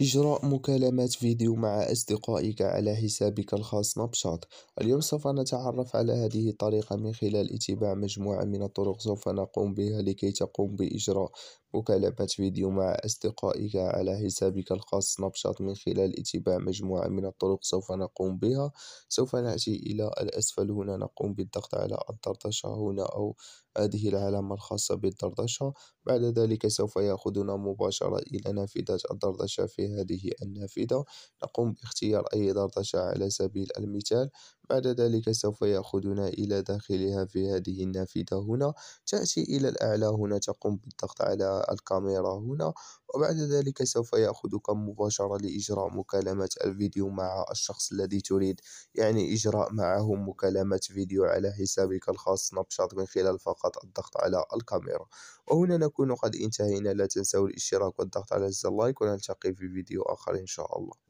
إجراء مكالمات فيديو مع أصدقائك على حسابك الخاص سناب شات اليوم سوف نتعرف على هذه الطريقة من خلال اتباع مجموعة من الطرق سوف نقوم بها لكي تقوم بإجراء مكالمات فيديو مع أصدقائك على حسابك الخاص سناب شات من خلال اتباع مجموعة من الطرق سوف نقوم بها سوف نأتي إلى الأسفل هنا نقوم بالضغط على الدردشة هنا أو هذه العلامة الخاصة بالدردشة بعد ذلك سوف يأخذنا مباشرة إلى نافذة الدردشة فيها هذه النافذة نقوم باختيار أي دردشة على سبيل المثال بعد ذلك سوف يأخذنا إلى داخلها في هذه النافذة هنا تأتي إلى الأعلى هنا تقوم بالضغط على الكاميرا هنا وبعد ذلك سوف يأخذك مباشرة لإجراء مكالمة الفيديو مع الشخص الذي تريد يعني إجراء معه مكالمة فيديو على حسابك الخاص سناب من خلال فقط الضغط على الكاميرا وهنا نكون قد انتهينا لا تنسوا الاشتراك والضغط على زر اللايك ونلتقي في فيديو آخر إن شاء الله